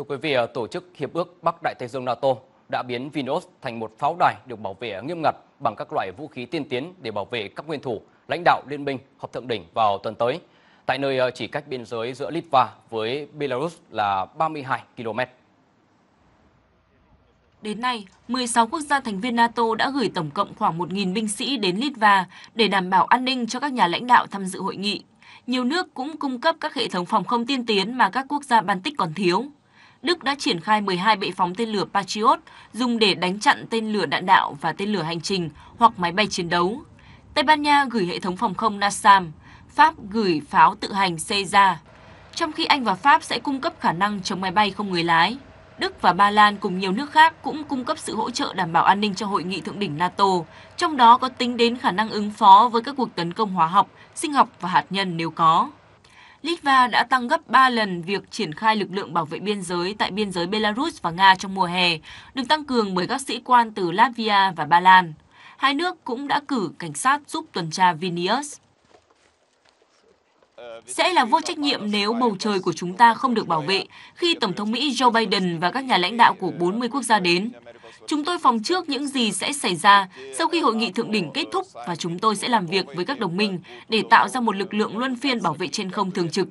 Thưa quý vị, ờ, tổ chức Hiệp ước Bắc Đại Tây Dương NATO đã biến Vinos thành một pháo đài được bảo vệ nghiêm ngặt bằng các loại vũ khí tiên tiến để bảo vệ các nguyên thủ, lãnh đạo liên minh họp thượng đỉnh vào tuần tới, tại nơi ờ, chỉ cách biên giới giữa Litva với Belarus là 32 km. Đến nay, 16 quốc gia thành viên NATO đã gửi tổng cộng khoảng 1.000 binh sĩ đến Litva để đảm bảo an ninh cho các nhà lãnh đạo tham dự hội nghị. Nhiều nước cũng cung cấp các hệ thống phòng không tiên tiến mà các quốc gia Baltic còn thiếu. Đức đã triển khai 12 bệ phóng tên lửa Patriot dùng để đánh chặn tên lửa đạn đạo và tên lửa hành trình hoặc máy bay chiến đấu. Tây Ban Nha gửi hệ thống phòng không NASAM, Pháp gửi pháo tự hành Cesa. trong khi Anh và Pháp sẽ cung cấp khả năng chống máy bay không người lái. Đức và Ba Lan cùng nhiều nước khác cũng cung cấp sự hỗ trợ đảm bảo an ninh cho hội nghị thượng đỉnh NATO, trong đó có tính đến khả năng ứng phó với các cuộc tấn công hóa học, sinh học và hạt nhân nếu có. Litva đã tăng gấp 3 lần việc triển khai lực lượng bảo vệ biên giới tại biên giới Belarus và Nga trong mùa hè, được tăng cường bởi các sĩ quan từ Latvia và Ba Lan. Hai nước cũng đã cử cảnh sát giúp tuần tra Vilnius. Sẽ là vô trách nhiệm nếu bầu trời của chúng ta không được bảo vệ khi Tổng thống Mỹ Joe Biden và các nhà lãnh đạo của 40 quốc gia đến. Chúng tôi phòng trước những gì sẽ xảy ra sau khi hội nghị thượng đỉnh kết thúc và chúng tôi sẽ làm việc với các đồng minh để tạo ra một lực lượng luân phiên bảo vệ trên không thường trực.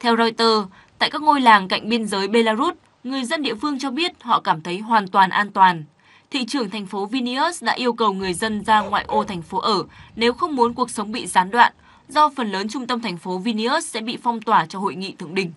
Theo Reuters, tại các ngôi làng cạnh biên giới Belarus, người dân địa phương cho biết họ cảm thấy hoàn toàn an toàn. Thị trưởng thành phố Vilnius đã yêu cầu người dân ra ngoại ô thành phố ở nếu không muốn cuộc sống bị gián đoạn, do phần lớn trung tâm thành phố Vilnius sẽ bị phong tỏa cho hội nghị thượng đỉnh.